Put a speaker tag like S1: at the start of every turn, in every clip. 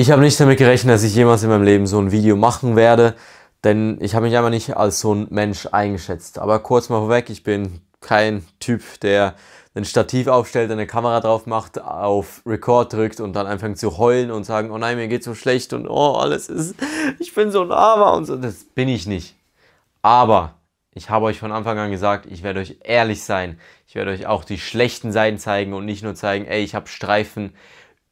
S1: Ich habe nicht damit gerechnet, dass ich jemals in meinem Leben so ein Video machen werde, denn ich habe mich einfach nicht als so ein Mensch eingeschätzt. Aber kurz mal vorweg, ich bin kein Typ, der ein Stativ aufstellt, eine Kamera drauf macht, auf Record drückt und dann anfängt zu heulen und sagen, oh nein, mir geht's so schlecht und oh, alles ist, ich bin so ein Armer und so. Das bin ich nicht. Aber ich habe euch von Anfang an gesagt, ich werde euch ehrlich sein. Ich werde euch auch die schlechten Seiten zeigen und nicht nur zeigen, ey, ich habe Streifen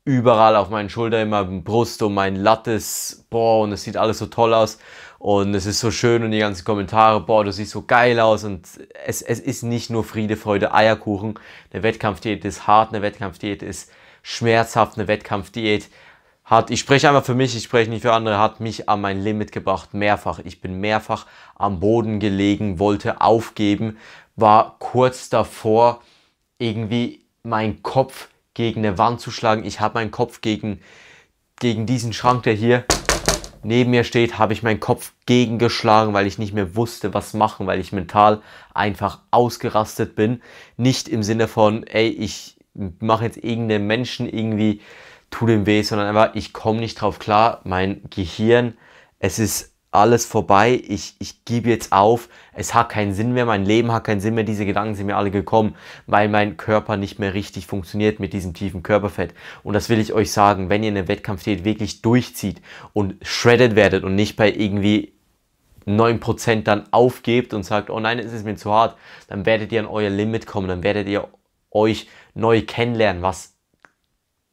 S1: überall auf meinen Schultern, in meinem Brust und mein Lattes. Boah, und es sieht alles so toll aus. Und es ist so schön und die ganzen Kommentare, boah, du siehst so geil aus. Und es, es ist nicht nur Friede, Freude, Eierkuchen. Eine Wettkampfdiät ist hart, eine Wettkampfdiät ist schmerzhaft, eine Wettkampfdiät hat, ich spreche einfach für mich, ich spreche nicht für andere, hat mich an mein Limit gebracht, mehrfach. Ich bin mehrfach am Boden gelegen, wollte aufgeben, war kurz davor, irgendwie mein Kopf gegen eine Wand zu schlagen. Ich habe meinen Kopf gegen, gegen diesen Schrank, der hier neben mir steht, habe ich meinen Kopf gegengeschlagen, weil ich nicht mehr wusste, was machen, weil ich mental einfach ausgerastet bin. Nicht im Sinne von, ey, ich mache jetzt irgendeinen Menschen irgendwie, tu dem weh, sondern einfach, ich komme nicht drauf klar. Mein Gehirn, es ist alles vorbei, ich, ich gebe jetzt auf, es hat keinen Sinn mehr, mein Leben hat keinen Sinn mehr, diese Gedanken sind mir alle gekommen, weil mein Körper nicht mehr richtig funktioniert mit diesem tiefen Körperfett. Und das will ich euch sagen, wenn ihr in einem Wettkampf steht, wirklich durchzieht und shredded werdet und nicht bei irgendwie 9% dann aufgebt und sagt, oh nein, es ist mir zu hart, dann werdet ihr an euer Limit kommen, dann werdet ihr euch neu kennenlernen, was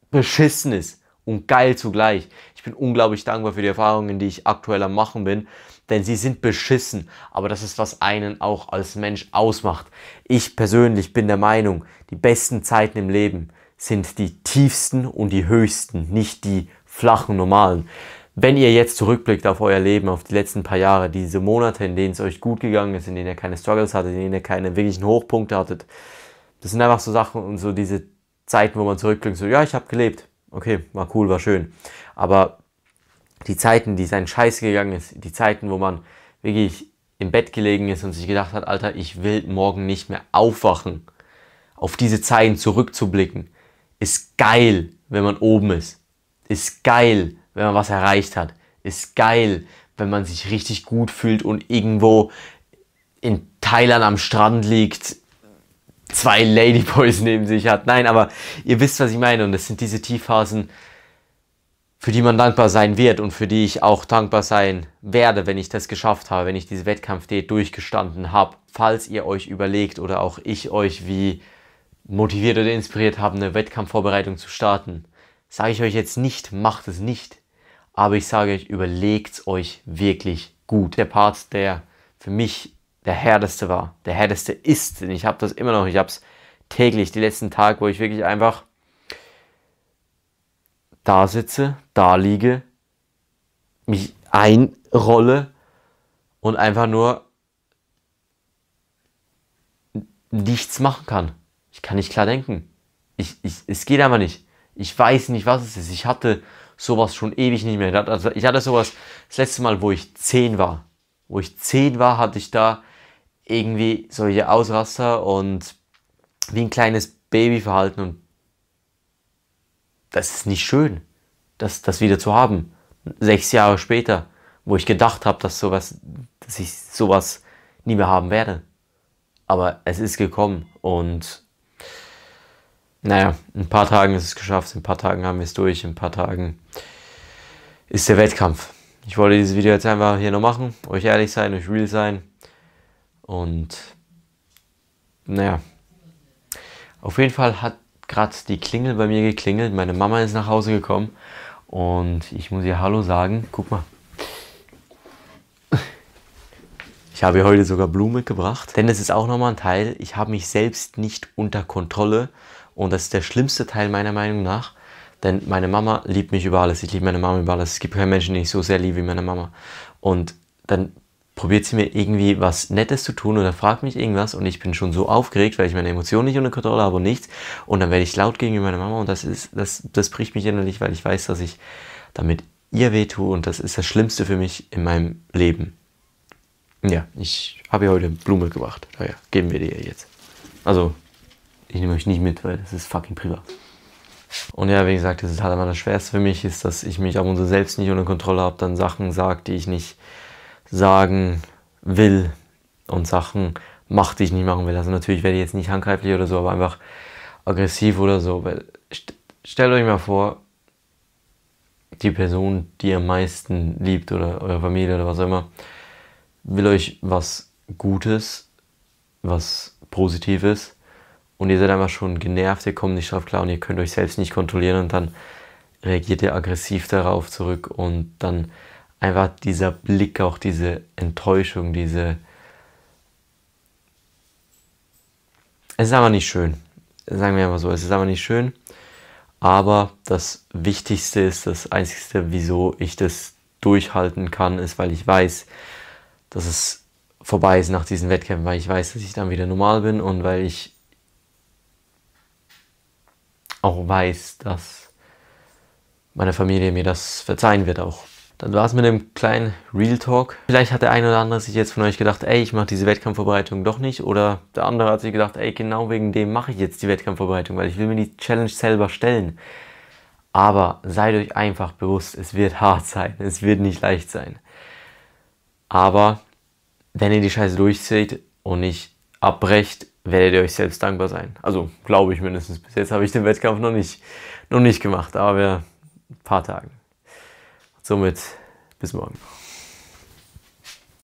S1: beschissen ist und geil zugleich. Ich bin unglaublich dankbar für die Erfahrungen, die ich aktuell am Machen bin, denn sie sind beschissen. Aber das ist, was einen auch als Mensch ausmacht. Ich persönlich bin der Meinung, die besten Zeiten im Leben sind die tiefsten und die höchsten, nicht die flachen, normalen. Wenn ihr jetzt zurückblickt auf euer Leben, auf die letzten paar Jahre, diese Monate, in denen es euch gut gegangen ist, in denen ihr keine Struggles hattet, in denen ihr keine wirklichen Hochpunkte hattet, das sind einfach so Sachen und so diese Zeiten, wo man zurückblickt, so, ja, ich habe gelebt okay, war cool, war schön. Aber die Zeiten, die sein Scheiß gegangen ist, die Zeiten, wo man wirklich im Bett gelegen ist und sich gedacht hat, Alter, ich will morgen nicht mehr aufwachen. Auf diese Zeiten zurückzublicken, ist geil, wenn man oben ist. Ist geil, wenn man was erreicht hat. Ist geil, wenn man sich richtig gut fühlt und irgendwo in Thailand am Strand liegt, zwei Ladyboys neben sich hat. Nein, aber ihr wisst, was ich meine. Und das sind diese Tiefphasen, für die man dankbar sein wird und für die ich auch dankbar sein werde, wenn ich das geschafft habe, wenn ich diese Wettkampfdate durchgestanden habe. Falls ihr euch überlegt oder auch ich euch wie motiviert oder inspiriert habe, eine Wettkampfvorbereitung zu starten, sage ich euch jetzt nicht, macht es nicht. Aber ich sage euch, überlegt es euch wirklich gut. Der Part, der für mich der härteste war, der härteste ist. Denn ich habe das immer noch, ich habe es täglich, die letzten Tage, wo ich wirklich einfach da sitze, da liege, mich einrolle und einfach nur nichts machen kann. Ich kann nicht klar denken. Ich, ich, es geht einfach nicht. Ich weiß nicht, was es ist. Ich hatte sowas schon ewig nicht mehr. Also ich hatte sowas das letzte Mal, wo ich zehn war. Wo ich zehn war, hatte ich da irgendwie solche Ausraster und wie ein kleines Baby verhalten und das ist nicht schön, das, das wieder zu haben. Sechs Jahre später, wo ich gedacht habe, dass, sowas, dass ich sowas nie mehr haben werde. Aber es ist gekommen und naja, in ein paar Tagen ist es geschafft, in ein paar Tagen haben wir es durch, in ein paar Tagen ist der Wettkampf. Ich wollte dieses Video jetzt einfach hier nur machen, euch ehrlich sein, euch real sein. Und naja, auf jeden Fall hat gerade die Klingel bei mir geklingelt. Meine Mama ist nach Hause gekommen und ich muss ihr Hallo sagen. Guck mal. Ich habe ihr heute sogar Blumen mitgebracht, denn es ist auch nochmal ein Teil. Ich habe mich selbst nicht unter Kontrolle und das ist der schlimmste Teil meiner Meinung nach. Denn meine Mama liebt mich über alles. Ich liebe meine Mama über alles. Es gibt keinen Menschen, den ich so sehr liebe wie meine Mama. Und dann probiert sie mir irgendwie was Nettes zu tun oder fragt mich irgendwas und ich bin schon so aufgeregt, weil ich meine Emotionen nicht unter Kontrolle habe und nichts. Und dann werde ich laut gegenüber meiner Mama und das ist, das, das bricht mich innerlich, weil ich weiß, dass ich damit ihr weh tue und das ist das Schlimmste für mich in meinem Leben. Ja, ich habe ihr heute Blume gebracht. Naja, ah geben wir die ihr jetzt. Also, ich nehme euch nicht mit, weil das ist fucking privat. Und ja, wie gesagt, das ist halt immer das Schwerste für mich, ist, dass ich mich ab und zu selbst nicht unter Kontrolle habe, dann Sachen sage, die ich nicht sagen will und Sachen macht, die ich nicht machen will. Also natürlich werde ich jetzt nicht handgreiflich oder so, aber einfach aggressiv oder so. Weil st stellt euch mal vor, die Person, die ihr am meisten liebt oder eure Familie oder was auch immer, will euch was Gutes, was Positives und ihr seid einfach schon genervt, ihr kommt nicht drauf klar und ihr könnt euch selbst nicht kontrollieren und dann reagiert ihr aggressiv darauf zurück und dann einfach dieser Blick, auch diese Enttäuschung, diese. Es ist aber nicht schön. Sagen wir einfach so, es ist aber nicht schön. Aber das Wichtigste ist, das Einzige, wieso ich das durchhalten kann, ist, weil ich weiß, dass es vorbei ist nach diesen Wettkämpfen, weil ich weiß, dass ich dann wieder normal bin und weil ich auch weiß, dass meine Familie mir das verzeihen wird auch. Dann war es mit dem kleinen Real Talk. Vielleicht hat der eine oder andere sich jetzt von euch gedacht, ey, ich mache diese Wettkampfvorbereitung doch nicht. Oder der andere hat sich gedacht, ey, genau wegen dem mache ich jetzt die Wettkampfvorbereitung, weil ich will mir die Challenge selber stellen. Aber seid euch einfach bewusst, es wird hart sein, es wird nicht leicht sein. Aber wenn ihr die Scheiße durchzieht und nicht abbrecht, werdet ihr euch selbst dankbar sein. Also glaube ich mindestens. Bis jetzt habe ich den Wettkampf noch nicht, noch nicht gemacht, aber ein paar Tage. Somit bis morgen.